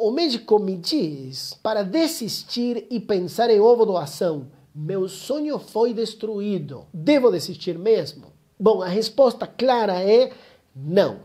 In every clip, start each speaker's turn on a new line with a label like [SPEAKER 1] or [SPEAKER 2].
[SPEAKER 1] O médico me diz para desistir e pensar em ovo doação. Meu sonho foi destruído. Devo desistir mesmo? Bom, a resposta clara é não.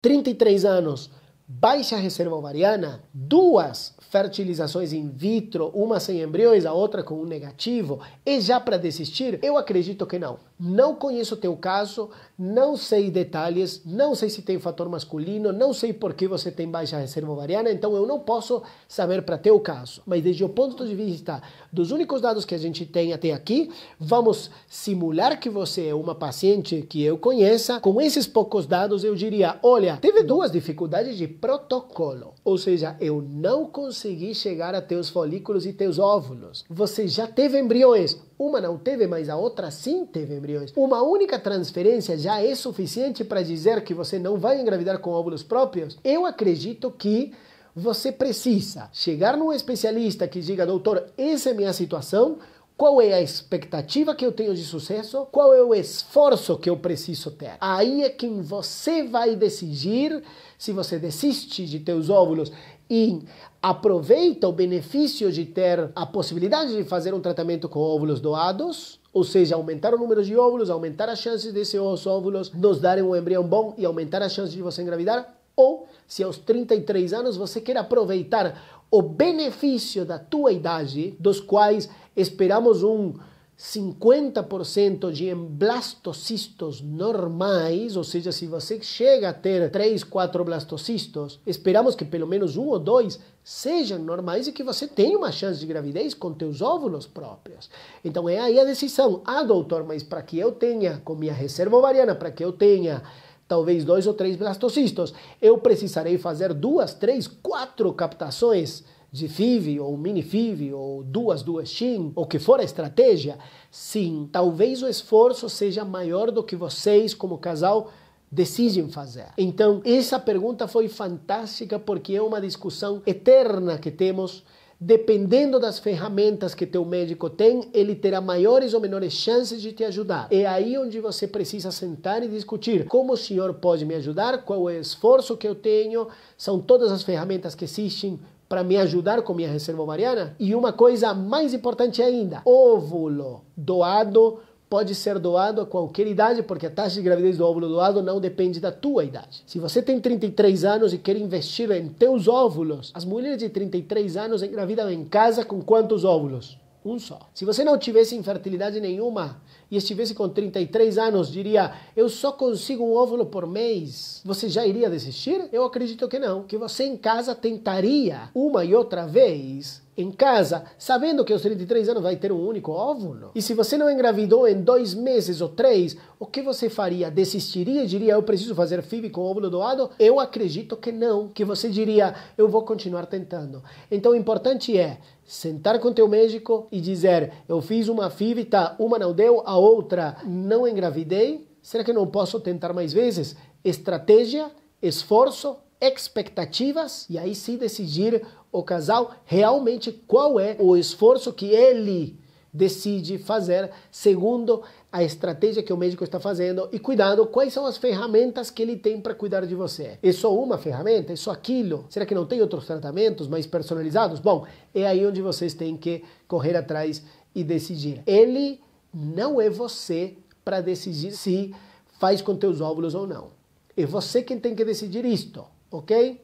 [SPEAKER 1] 33 anos baixa reserva ovariana, duas fertilizações in vitro, uma sem embriões, a outra com um negativo, e já para desistir? Eu acredito que não. Não conheço o teu caso, não sei detalhes, não sei se tem fator masculino, não sei por que você tem baixa reserva ovariana, então eu não posso saber para teu caso. Mas desde o ponto de vista dos únicos dados que a gente tem até aqui, vamos simular que você é uma paciente que eu conheça. Com esses poucos dados, eu diria, olha, teve duas dificuldades de protocolo, ou seja, eu não consegui chegar a teus folículos e teus óvulos. Você já teve embriões, uma não teve, mas a outra sim teve embriões. Uma única transferência já é suficiente para dizer que você não vai engravidar com óvulos próprios? Eu acredito que você precisa chegar num especialista que diga, doutor, essa é a minha situação, qual é a expectativa que eu tenho de sucesso? Qual é o esforço que eu preciso ter? Aí é quem você vai decidir se você desiste de teus óvulos e aproveita o benefício de ter a possibilidade de fazer um tratamento com óvulos doados, ou seja, aumentar o número de óvulos, aumentar as chances desses óvulos nos darem um embrião bom e aumentar as chances de você engravidar, ou se aos 33 anos você quer aproveitar o benefício da tua idade, dos quais esperamos um 50% de blastocistos normais, ou seja, se você chega a ter 3, 4 blastocistos, esperamos que pelo menos um ou dois sejam normais e que você tenha uma chance de gravidez com teus óvulos próprios. Então é aí a decisão. Ah, doutor, mas para que eu tenha com minha reserva ovariana, para que eu tenha talvez dois ou três blastocistos. Eu precisarei fazer duas, três, quatro captações de FIV ou mini FIV ou duas, duas TIM, ou que for a estratégia. Sim, talvez o esforço seja maior do que vocês como casal decidem fazer. Então, essa pergunta foi fantástica porque é uma discussão eterna que temos Dependendo das ferramentas que teu médico tem, ele terá maiores ou menores chances de te ajudar. É aí onde você precisa sentar e discutir como o senhor pode me ajudar, qual é o esforço que eu tenho, são todas as ferramentas que existem para me ajudar com minha reserva ovariana. E uma coisa mais importante ainda: óvulo doado pode ser doado a qualquer idade, porque a taxa de gravidez do óvulo doado não depende da tua idade. Se você tem 33 anos e quer investir em teus óvulos, as mulheres de 33 anos engravidam em casa com quantos óvulos? Um só. Se você não tivesse infertilidade nenhuma e estivesse com 33 anos, diria: Eu só consigo um óvulo por mês. Você já iria desistir? Eu acredito que não. Que você em casa tentaria uma e outra vez em casa, sabendo que aos 33 anos vai ter um único óvulo? E se você não engravidou em dois meses ou três, o que você faria? Desistiria e diria, eu preciso fazer FIV com óvulo doado? Eu acredito que não, que você diria, eu vou continuar tentando. Então o importante é sentar com teu médico e dizer, eu fiz uma FIV, tá, uma não deu, a outra não engravidei, será que não posso tentar mais vezes? Estratégia, esforço expectativas e aí sim decidir o casal realmente qual é o esforço que ele decide fazer segundo a estratégia que o médico está fazendo e cuidado quais são as ferramentas que ele tem para cuidar de você. É só uma ferramenta? É só aquilo? Será que não tem outros tratamentos mais personalizados? Bom, é aí onde vocês têm que correr atrás e decidir. Ele não é você para decidir se faz com teus óvulos ou não. É você quem tem que decidir isto ok?